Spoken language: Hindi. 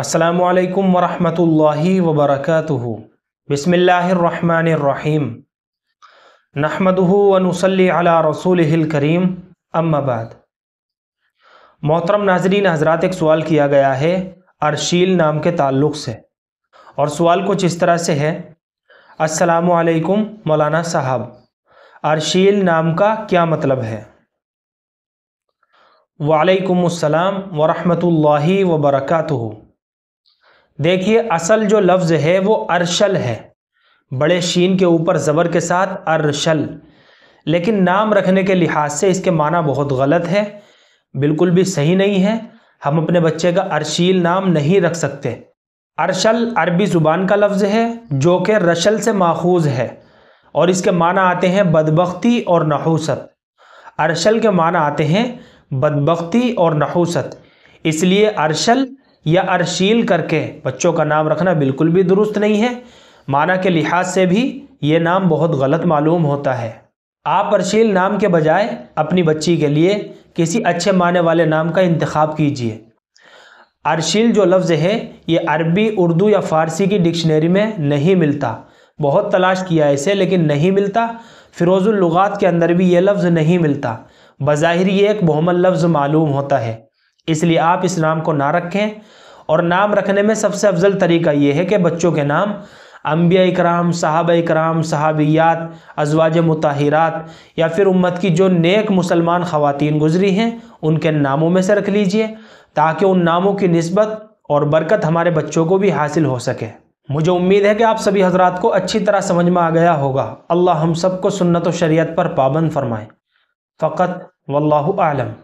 अस्सलाम वालेकुम वरहमतुल्लाहि वबरकातुहु बिस्मिल्लाहिर्रहमानिर्रहीम नहमदुहु व नुसल्ली अला रसूलिहिल करीम अम्मा बाद मोहतरम नाजरीन हजरात एक सवाल किया गया है अरशील नाम के ताल्लुक से और सवाल कुछ इस तरह से है अस्सलाम वालेकुम मौलाना साहब अरशील नाम का क्या मतलब है वालेकुम अस्सलाम वरहमतुल्लाहि बरकातुहू देखिए असल जो लफ्ज़ है वो अरशल है बड़े शीन के ऊपर ज़बर के साथ अरशल लेकिन नाम रखने के लिहाज से इसके माना बहुत गलत है बिल्कुल भी सही नहीं है हम अपने बच्चे का अरशील नाम नहीं रख सकते अरशल अरबी ज़ुबान का लफ्ज़ है जो कि रशल से माखूज है और इसके माना आते हैं बदबख्ती और नहूसत अरशल के माना आते हैं बदबख्ती और नहूसत इसलिए अरशल या अरशील करके बच्चों का नाम रखना बिल्कुल भी दुरुस्त नहीं है माना के लिहाज से भी ये नाम बहुत गलत मालूम होता है आप अरशील नाम के बजाय अपनी बच्ची के लिए किसी अच्छे माने वाले नाम का इंतखब कीजिए अरशील जो लफ्ज़ है ये अरबी उर्दू या फ़ारसी की डिक्शनरी में नहीं मिलता बहुत तलाश किया इसे लेकिन नहीं मिलता फ़िरोज़ुलगात के अंदर भी ये लफ्ज़ नहीं मिलता बज़ाहिर ये एक बहुमल लफ्ज़ मालूम होता है इसलिए आप इस नाम को ना रखें और नाम रखने में सबसे अफजल तरीका ये है कि बच्चों के नाम अम्बिया इकराम साहब इकराम साहबियात अजवाज मुताहिरात या फिर उम्मत की जो नेक मुसलमान ख़वातीन गुजरी हैं उनके नामों में से रख लीजिए ताकि उन नामों की नस्बत और बरकत हमारे बच्चों को भी हासिल हो सके मुझे उम्मीद है कि आप सभी हजरात को अच्छी तरह समझ में आ गया होगा अल्लाह हम सबको सुन्नत शरीयत पर पाबंद फरमाए फ़कत वल्लाह आलम